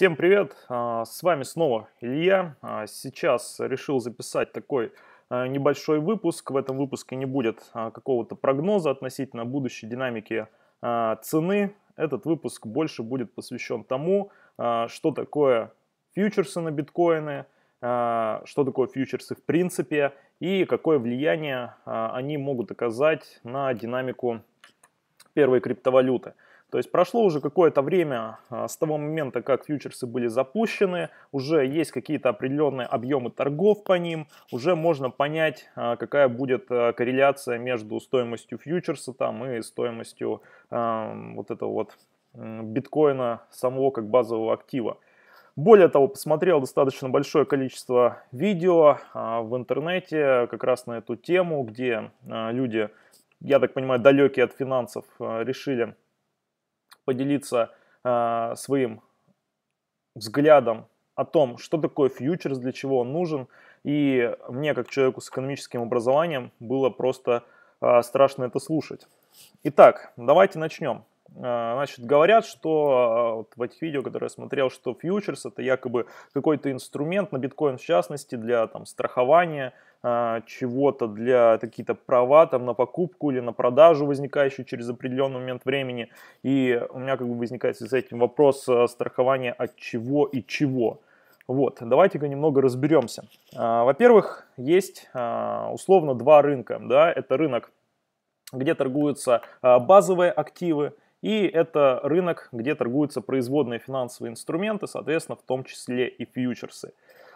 Всем привет! А, с вами снова Илья. А, сейчас решил записать такой а, небольшой выпуск. В этом выпуске не будет какого-то прогноза относительно будущей динамики цены. Этот выпуск больше будет посвящен тому, что такое фьючерсы на биткоины, что такое фьючерсы в принципе и какое влияние они могут оказать на динамику первой криптовалюты. То есть прошло уже какое-то время а, с того момента, как фьючерсы были запущены, уже есть какие-то определенные объемы торгов по ним, уже можно понять, а, какая будет а, корреляция между стоимостью фьючерса там и стоимостью вот этого вот биткоина самого как базового актива. Более того, посмотрел достаточно большое количество видео в интернете как раз на эту тему, где люди, я так понимаю, далекие от финансов решили поделиться э, своим взглядом о том, что такое фьючерс, для чего он нужен. И мне, как человеку с экономическим образованием, было просто э, страшно это слушать. Итак, давайте начнем. А, значит, говорят, что а, вот в этих видео, которые я смотрел, что фьючерс это якобы какой-то инструмент на биткоин в частности для там, страхования а, чего-то, для какие-то права там, на покупку или на продажу, возникающие через определенный момент времени. И у меня как бы возникает с этим вопрос страхования от чего и чего. Вот, давайте-ка немного разберемся. Во-первых, есть условно два рынка. Да? Это рынок где торгуются базовые активы, и это рынок, где торгуются производные финансовые инструменты, соответственно, в том числе и фьючерсы.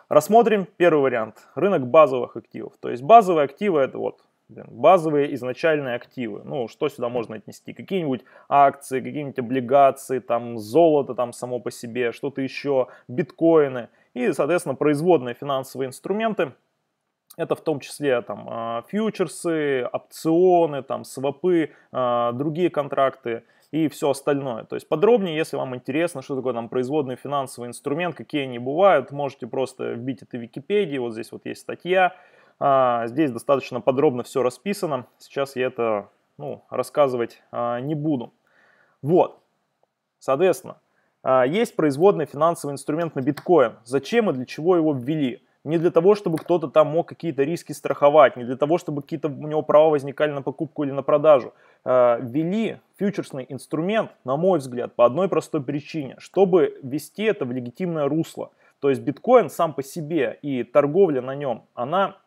Рассмотрим первый вариант. Рынок базовых активов. То есть базовые активы это вот блин, базовые изначальные активы. Ну, что сюда можно отнести? Какие-нибудь акции, какие-нибудь облигации, там золото там само по себе, что-то еще, биткоины и, соответственно, производные финансовые инструменты. Это в том числе там а, фьючерсы, опционы, там свопы, а, другие контракты и все остальное. То есть подробнее, если вам интересно, что такое там производный финансовый инструмент, какие они бывают, можете просто вбить это в Википедии, вот здесь вот есть статья, а, здесь достаточно подробно все расписано, сейчас я это ну, рассказывать а, не буду. Вот, соответственно, а, есть производный финансовый инструмент на биткоин. Зачем и для чего его ввели? не для того, чтобы кто-то там мог какие-то риски страховать, не для того, чтобы какие-то у него права возникали на покупку или на продажу. Э, ввели фьючерсный инструмент, на мой взгляд, по одной простой причине, чтобы вести это в легитимное русло. То есть биткоин сам по себе и торговля на нем, она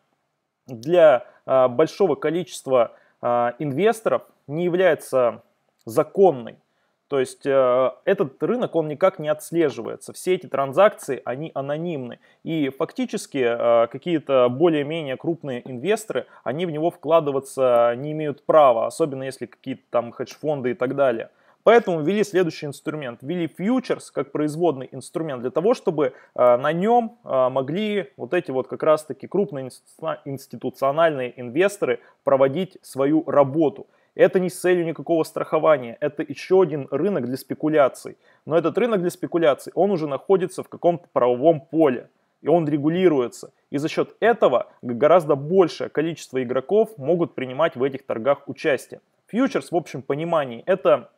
для э, большого количества э, инвесторов не является законной. То есть э, этот рынок, он никак не отслеживается. Все эти транзакции, они анонимны. И фактически э, какие-то более-менее крупные инвесторы, они в него вкладываться не имеют права, особенно если какие-то там хедж-фонды и так далее. Поэтому ввели следующий инструмент. Ввели фьючерс как производный инструмент для того, чтобы э, на нем э, могли вот эти вот как раз-таки крупные институциональные инвесторы проводить свою работу. Это не с целью никакого страхования, это еще один рынок для спекуляций. Но этот рынок для спекуляций, он уже находится в каком-то правовом поле, и он регулируется. И за счет этого гораздо большее количество игроков могут принимать в этих торгах участие. Фьючерс в общем понимании это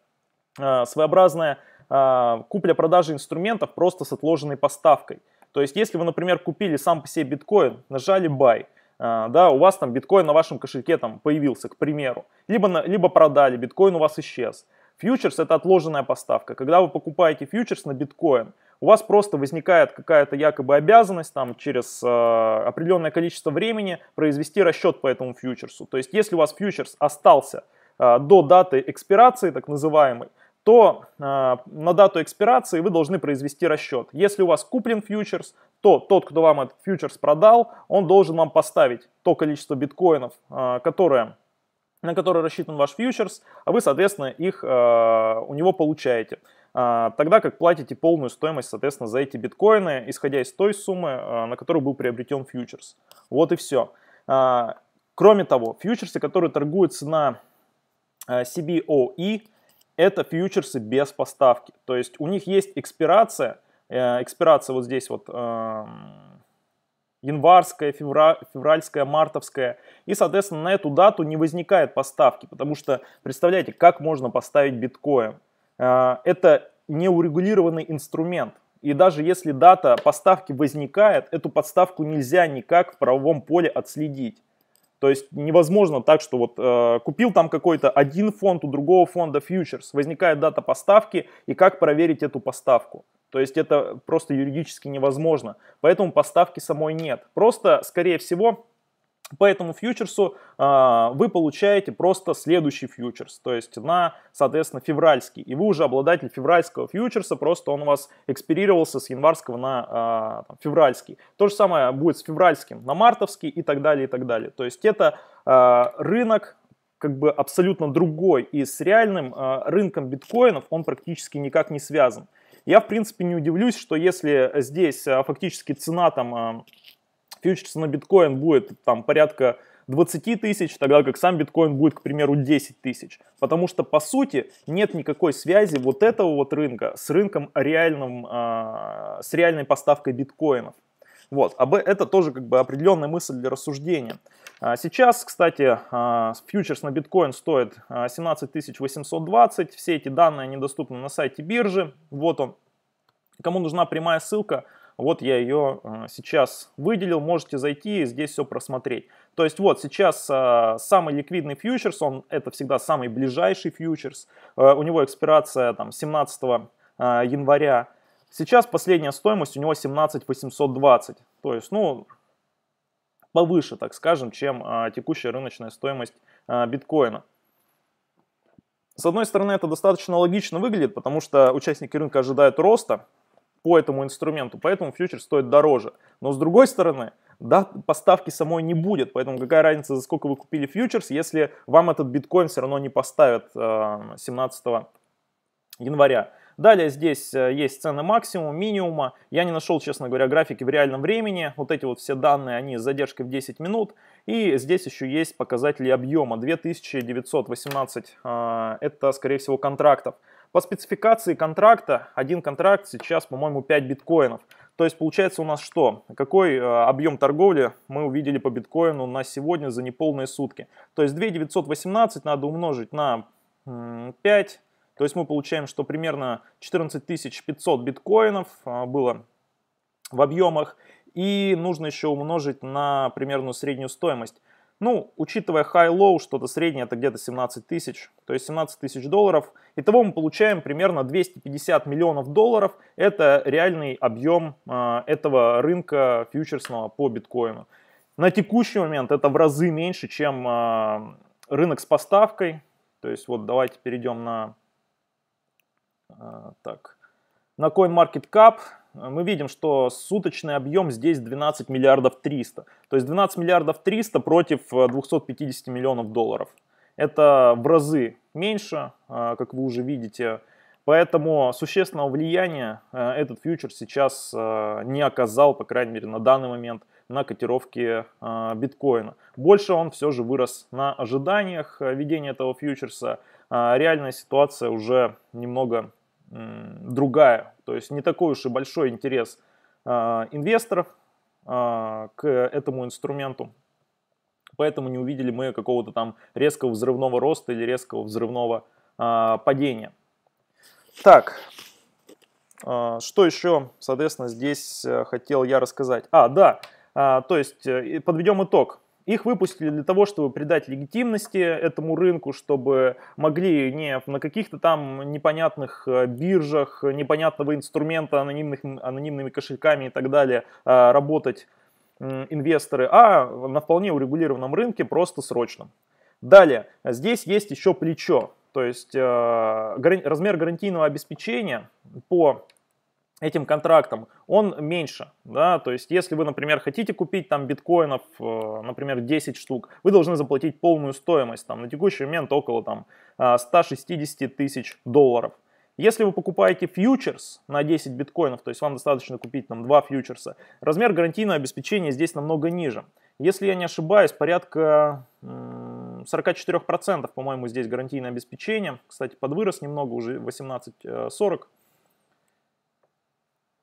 э, своеобразная э, купля-продажа инструментов просто с отложенной поставкой. То есть, если вы, например, купили сам по себе биткоин, нажали buy – а, да, у вас там биткоин на вашем кошельке там появился, к примеру, либо, либо продали, биткоин у вас исчез. Фьючерс это отложенная поставка. Когда вы покупаете фьючерс на биткоин, у вас просто возникает какая-то якобы обязанность там через э, определенное количество времени произвести расчет по этому фьючерсу. То есть если у вас фьючерс остался э, до даты экспирации, так называемой, то э, на дату экспирации вы должны произвести расчет. Если у вас куплен фьючерс, то тот, кто вам этот фьючерс продал, он должен вам поставить то количество биткоинов, а, которое, на которые рассчитан ваш фьючерс, а вы, соответственно, их а, у него получаете. А, тогда как платите полную стоимость, соответственно, за эти биткоины, исходя из той суммы, на которую был приобретен фьючерс. Вот и все. Кроме того, фьючерсы, которые торгуются на CBOE, это фьючерсы без поставки. То есть у них есть экспирация – Э, экспирация вот здесь вот январская, февра, февральская, мартовская. И, соответственно, на эту дату не возникает поставки, потому что, представляете, как можно поставить биткоин? Э, это неурегулированный инструмент. И даже если дата поставки возникает, эту подставку нельзя никак в правовом поле отследить. То есть невозможно так, что вот э, купил там какой-то один фонд, у другого фонда фьючерс, возникает дата поставки, и как проверить эту поставку? То есть это просто юридически невозможно. Поэтому поставки самой нет. Просто, скорее всего, по этому фьючерсу э, вы получаете просто следующий фьючерс, то есть на, соответственно, февральский. И вы уже обладатель февральского фьючерса, просто он у вас экспирировался с январского на э, там, февральский. То же самое будет с февральским на мартовский и так далее, и так далее. То есть это э, рынок как бы абсолютно другой и с реальным э, рынком биткоинов он практически никак не связан я, в принципе, не удивлюсь, что если здесь а, фактически цена там а, фьючерса на биткоин будет там порядка 20 тысяч, тогда как сам биткоин будет, к примеру, 10 тысяч. Потому что, по сути, нет никакой связи вот этого вот рынка с рынком реальным, а, с реальной поставкой биткоинов. Вот, об, а это тоже как бы определенная мысль для рассуждения. А сейчас, кстати, а, фьючерс на биткоин стоит 17 820. Все эти данные недоступны на сайте биржи. Вот он. Кому нужна прямая ссылка, вот я ее сейчас выделил, можете зайти и здесь все просмотреть. То есть вот сейчас самый ликвидный фьючерс, он это всегда самый ближайший фьючерс. Э, у него экспирация там 17 января Сейчас последняя стоимость у него 17 820, то есть, ну, повыше, так скажем, чем а, текущая рыночная стоимость а, биткоина. С одной стороны, это достаточно логично выглядит, потому что участники рынка ожидают роста по этому инструменту, поэтому фьючерс стоит дороже. Но с другой стороны, да, поставки самой не будет, поэтому какая разница, за сколько вы купили фьючерс, если вам этот биткоин все равно не поставят 17 а, января. Далее здесь э, есть цены максимума, минимума. Я не нашел, честно говоря, графики в реальном времени. Вот эти вот все данные, они с задержкой в 10 минут. И здесь еще есть показатели объема. 2918 э, это, скорее всего, контрактов. По спецификации контракта, один контракт сейчас, по-моему, 5 биткоинов. То есть получается у нас что? Какой э, объем торговли мы увидели по биткоину на сегодня за неполные сутки? То есть 2918 надо умножить на 5, то есть мы получаем, что примерно 14 500 биткоинов а, было в объемах. И нужно еще умножить на примерную среднюю стоимость. Ну, учитывая high-low, что-то среднее, это где-то 17 тысяч, то есть 17 тысяч долларов. Итого мы получаем примерно 250 миллионов долларов. Это реальный объем э, этого рынка фьючерсного по биткоину. На текущий момент это в разы меньше, чем э, рынок с поставкой. То есть вот давайте перейдем на а, так. На CoinMarketCap э, мы видим, что суточный объем здесь 12 миллиардов 300. То есть 12 миллиардов 300 против 250 э, миллионов долларов. Это в разы меньше, а, как вы уже видите. Поэтому существенного влияния э, этот фьючер сейчас не оказал, по крайней мере, на данный момент на котировке биткоина. Больше он все же вырос на ожиданиях ведения этого фьючерса. А, реальная ситуация уже немного другая. То есть не такой уж и большой интерес а, инвесторов а, к этому инструменту. Поэтому не увидели мы какого-то там резкого взрывного роста или резкого взрывного а, падения. Так, что еще, соответственно, здесь э, хотел я рассказать? А, да, то есть э, подведем итог. Их выпустили для того, чтобы придать легитимности этому рынку, чтобы могли не на каких-то там непонятных э, биржах, непонятного инструмента, анонимных, анонимными кошельками и так далее э, работать инвесторы, а на вполне урегулированном рынке просто срочном. Далее, здесь есть еще плечо, то есть э, размер гарантийного обеспечения по этим контрактом, он меньше, да, то есть если вы, например, хотите купить там биткоинов, э, например, 10 штук, вы должны заплатить полную стоимость, там на текущий момент около там 160 э, тысяч долларов. Если вы покупаете фьючерс на 10 биткоинов, то есть вам достаточно купить там 2 фьючерса, размер гарантийного обеспечения здесь намного ниже. Если я не ошибаюсь, порядка 44%, по-моему, здесь гарантийное обеспечение. Кстати, подвырос немного, уже 18-40%.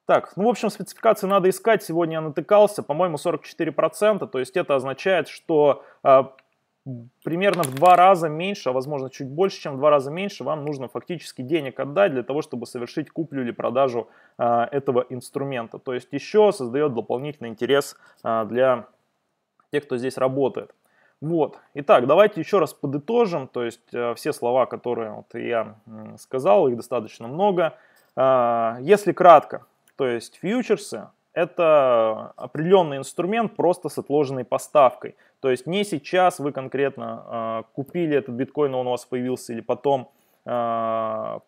Так, ну, в общем, спецификации надо искать. Сегодня я натыкался, по-моему, 44%. То есть это означает, что э, примерно в два раза меньше, а возможно чуть больше, чем в два раза меньше, вам нужно фактически денег отдать для того, чтобы совершить куплю или продажу э, этого инструмента. То есть еще создает дополнительный интерес э, для тех, кто здесь работает. Вот. Итак, давайте еще раз подытожим, то есть э, все слова, которые вот я э, сказал, их достаточно много. Э, если кратко, то есть фьючерсы – это определенный инструмент просто с отложенной поставкой. То есть не сейчас вы конкретно э, купили этот биткоин, он у вас появился, или потом э, а,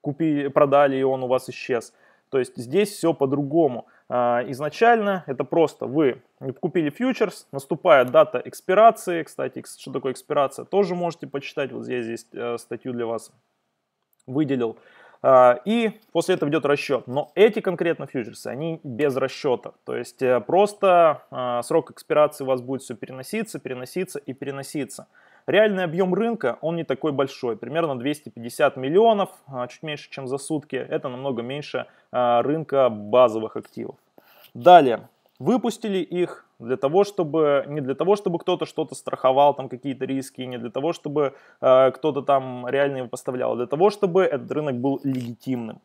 купили, продали, и он у вас исчез. То есть здесь все по-другому. А, изначально это просто вы купили фьючерс, наступает дата экспирации. Кстати, что такое экспирация, тоже можете почитать. Вот здесь есть э, статью для вас выделил. А, и после этого идет расчет. Но эти конкретно фьючерсы, они без расчета. То есть э, просто а, срок экспирации у вас будет все переноситься, переноситься и переноситься. Реальный объем рынка, он не такой большой, примерно 250 миллионов, а, чуть меньше, чем за сутки. Это намного меньше рынка базовых активов. Далее, выпустили их, для того, чтобы, не для того, чтобы кто-то что-то страховал, там какие-то риски, не для того, чтобы э, кто-то там реально его поставлял, а для того, чтобы этот рынок был легитимным.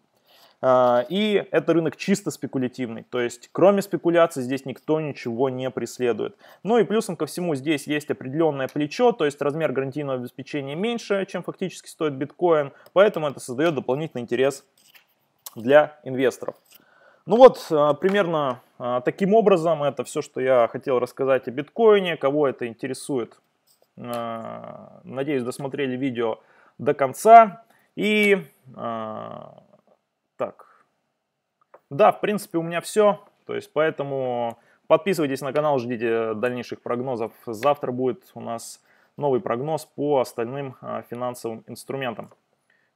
Э, и это рынок чисто спекулятивный, то есть кроме спекуляции здесь никто ничего не преследует. Ну и плюсом ко всему здесь есть определенное плечо, то есть размер гарантийного обеспечения меньше, чем фактически стоит биткоин, поэтому это создает дополнительный интерес для инвесторов. Ну вот, а, примерно а, таким образом это все, что я хотел рассказать о биткоине. Кого это интересует, а, надеюсь, досмотрели видео до конца. И так, да, в принципе у меня все. То есть поэтому подписывайтесь на канал, ждите дальнейших прогнозов. Завтра будет у нас новый прогноз по остальным финансовым инструментам.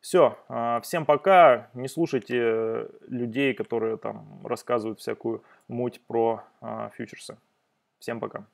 Все, а, всем пока. Не слушайте людей, которые там рассказывают всякую муть про а, фьючерсы. Всем пока.